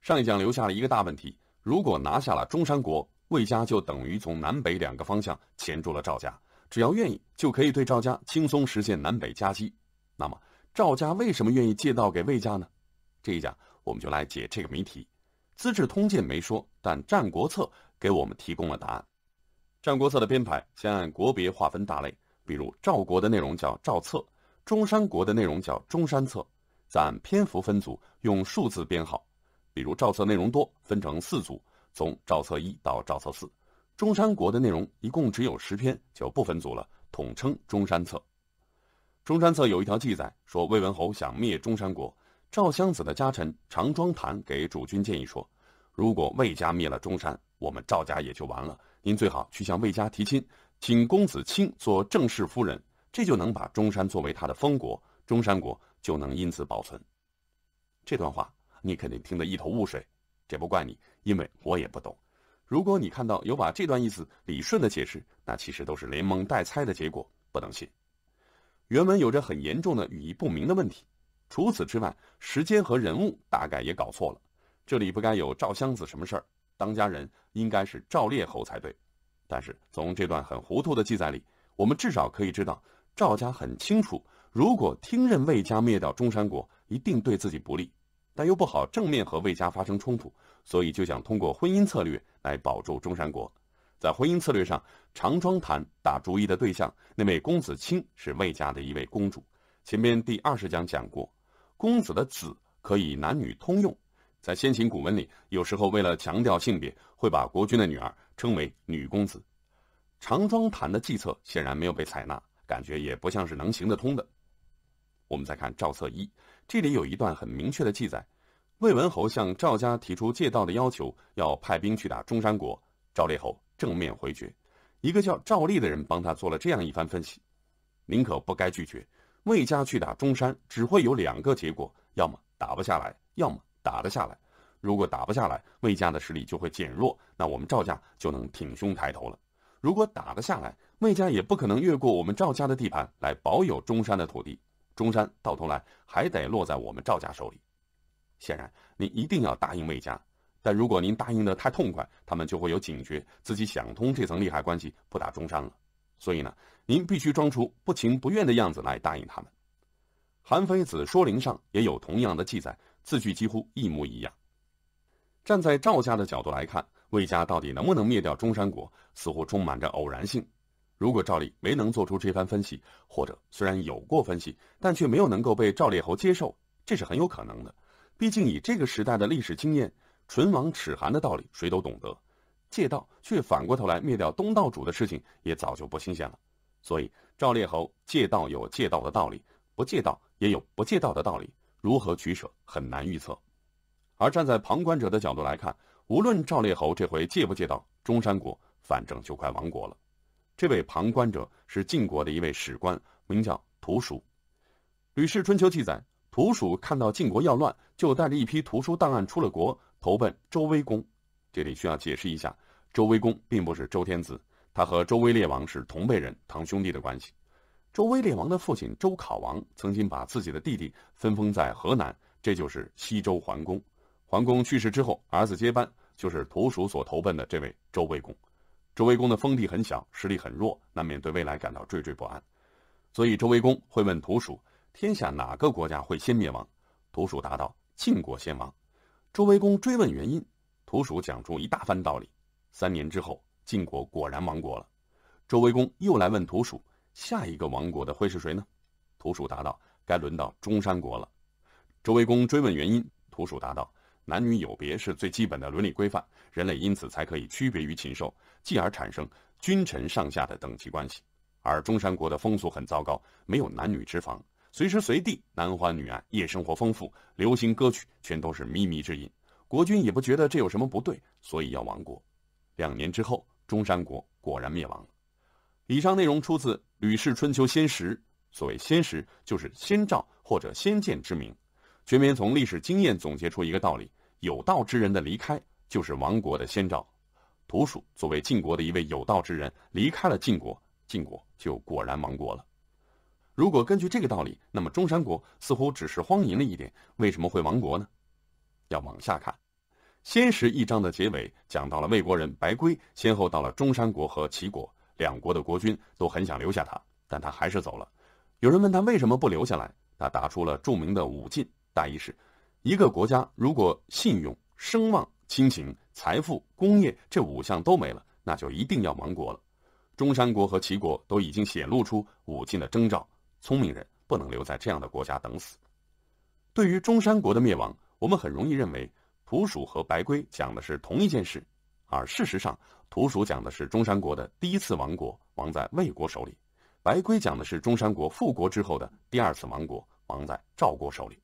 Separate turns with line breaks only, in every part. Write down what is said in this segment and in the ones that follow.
上一讲留下了一个大问题：如果拿下了中山国，魏家就等于从南北两个方向钳住了赵家，只要愿意，就可以对赵家轻松实现南北夹击。那么赵家为什么愿意借道给魏家呢？这一讲我们就来解这个谜题。《资治通鉴》没说，但《战国策》给我们提供了答案。《战国策》的编排先按国别划分大类，比如赵国的内容叫《赵策》，中山国的内容叫《中山策》，再按篇幅分组，用数字编号。比如赵策内容多，分成四组，从赵策一到赵策四。中山国的内容一共只有十篇，就不分组了，统称中山策。中山策有一条记载说，魏文侯想灭中山国，赵襄子的家臣常庄谈给主君建议说，如果魏家灭了中山，我们赵家也就完了。您最好去向魏家提亲，请公子卿做正室夫人，这就能把中山作为他的封国，中山国就能因此保存。这段话。你肯定听得一头雾水，这不怪你，因为我也不懂。如果你看到有把这段意思理顺的解释，那其实都是连蒙带猜的结果，不能信。原文有着很严重的语义不明的问题，除此之外，时间和人物大概也搞错了。这里不该有赵襄子什么事儿，当家人应该是赵烈侯才对。但是从这段很糊涂的记载里，我们至少可以知道，赵家很清楚，如果听任魏家灭掉中山国，一定对自己不利。但又不好正面和魏家发生冲突，所以就想通过婚姻策略来保住中山国。在婚姻策略上，常庄谈打主意的对象那位公子卿是魏家的一位公主。前面第二十讲讲过，公子的子可以男女通用。在先秦古文里，有时候为了强调性别，会把国君的女儿称为女公子。常庄谈的计策显然没有被采纳，感觉也不像是能行得通的。我们再看赵策一，这里有一段很明确的记载。魏文侯向赵家提出借道的要求，要派兵去打中山国。赵烈侯正面回绝，一个叫赵立的人帮他做了这样一番分析：“您可不该拒绝魏家去打中山，只会有两个结果：要么打不下来，要么打得下来。如果打不下来，魏家的实力就会减弱，那我们赵家就能挺胸抬头了；如果打得下来，魏家也不可能越过我们赵家的地盘来保有中山的土地，中山到头来还得落在我们赵家手里。”显然，您一定要答应魏家，但如果您答应得太痛快，他们就会有警觉，自己想通这层利害关系，不打中山了。所以呢，您必须装出不情不愿的样子来答应他们。《韩非子·说灵》上也有同样的记载，字句几乎一模一样。站在赵家的角度来看，魏家到底能不能灭掉中山国，似乎充满着偶然性。如果赵立没能做出这番分析，或者虽然有过分析，但却没有能够被赵烈侯接受，这是很有可能的。毕竟，以这个时代的历史经验，“唇亡齿寒”的道理谁都懂得。借道却反过头来灭掉东道主的事情也早就不新鲜了。所以，赵烈侯借道有借道的道理，不借道也有不借道的道理。如何取舍，很难预测。而站在旁观者的角度来看，无论赵烈侯这回借不借道，中山国反正就快亡国了。这位旁观者是晋国的一位史官，名叫屠叔。《吕氏春秋》记载。土鼠看到晋国要乱，就带着一批图书档案出了国，投奔周威公。这里需要解释一下，周威公并不是周天子，他和周威烈王是同辈人、堂兄弟的关系。周威烈王的父亲周考王曾经把自己的弟弟分封在河南，这就是西周桓公。桓公去世之后，儿子接班，就是土鼠所投奔的这位周威公。周威公的封地很小，实力很弱，难免对未来感到惴惴不安，所以周威公会问土鼠。天下哪个国家会先灭亡？屠鼠答道：“晋国先亡。”周威公追问原因，屠鼠讲出一大番道理。三年之后，晋国果然亡国了。周威公又来问屠鼠：“下一个亡国的会是谁呢？”屠鼠答道：“该轮到中山国了。”周威公追问原因，屠鼠答道：“男女有别是最基本的伦理规范，人类因此才可以区别于禽兽，继而产生君臣上下的等级关系。而中山国的风俗很糟糕，没有男女之防。”随时随地，男欢女爱，夜生活丰富，流行歌曲全都是靡靡之音。国君也不觉得这有什么不对，所以要亡国。两年之后，中山国果然灭亡了。以上内容出自《吕氏春秋·先史》，所谓“先史，就是先兆或者先见之明。全民从历史经验总结出一个道理：有道之人的离开，就是亡国的先兆。土鼠作为晋国的一位有道之人，离开了晋国，晋国就果然亡国了。如果根据这个道理，那么中山国似乎只是荒淫了一点，为什么会亡国呢？要往下看，《先识》一章的结尾讲到了魏国人白圭先后到了中山国和齐国，两国的国君都很想留下他，但他还是走了。有人问他为什么不留下来，他答出了著名的五进，大意是：一个国家如果信用、声望、亲情、财富、工业这五项都没了，那就一定要亡国了。中山国和齐国都已经显露出五进的征兆。聪明人不能留在这样的国家等死。对于中山国的灭亡，我们很容易认为土鼠和白龟讲的是同一件事，而事实上，土鼠讲的是中山国的第一次亡国，亡在魏国手里；白龟讲的是中山国复国之后的第二次亡国，亡在赵国手里。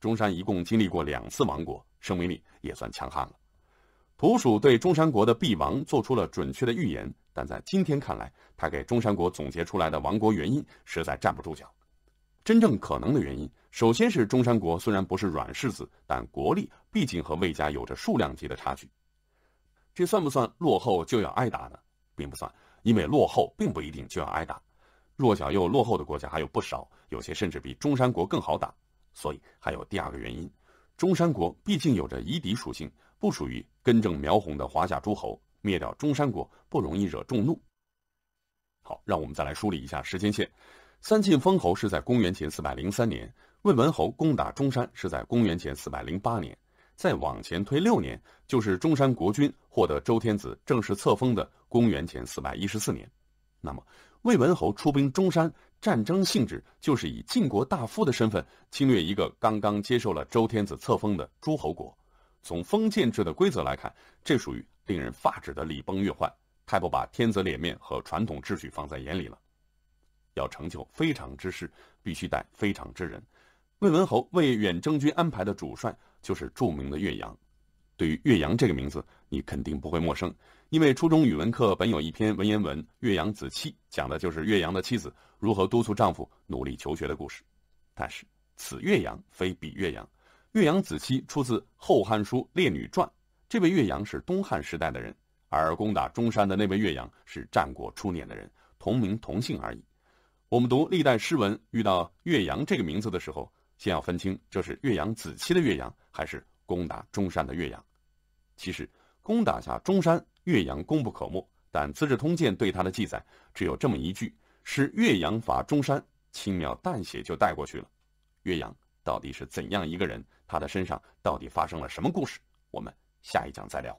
中山一共经历过两次亡国，生命力也算强悍了。卜蜀对中山国的必亡做出了准确的预言，但在今天看来，他给中山国总结出来的亡国原因实在站不住脚。真正可能的原因，首先是中山国虽然不是软柿子，但国力毕竟和魏家有着数量级的差距。这算不算落后就要挨打呢？并不算，因为落后并不一定就要挨打。弱小又落后的国家还有不少，有些甚至比中山国更好打。所以还有第二个原因，中山国毕竟有着夷狄属性。不属于根正苗红的华夏诸侯，灭掉中山国不容易惹众怒。好，让我们再来梳理一下时间线：三晋封侯是在公元前四百零三年，魏文侯攻打中山是在公元前四百零八年。再往前推六年，就是中山国君获得周天子正式册封的公元前四百一十四年。那么，魏文侯出兵中山，战争性质就是以晋国大夫的身份侵略一个刚刚接受了周天子册封的诸侯国。从封建制的规则来看，这属于令人发指的礼崩乐坏，太不把天子脸面和传统秩序放在眼里了。要成就非常之事，必须带非常之人。魏文侯为远征军安排的主帅就是著名的岳阳。对于岳阳这个名字，你肯定不会陌生，因为初中语文课本有一篇文言文《岳阳子期》，讲的就是岳阳的妻子如何督促丈夫努力求学的故事。但是此岳阳非彼岳阳，岳阳子期出自《后汉书·列女传》，这位岳阳是东汉时代的人，而攻打中山的那位岳阳是战国初年的人，同名同姓而已。我们读历代诗文，遇到岳阳这个名字的时候，先要分清这是岳阳子期的岳阳，还是攻打中山的岳阳。其实，攻打下中山，岳阳功不可没，但《资治通鉴》对他的记载只有这么一句：“是岳阳伐中山”，轻描淡写就带过去了。岳阳。到底是怎样一个人？他的身上到底发生了什么故事？我们下一讲再聊。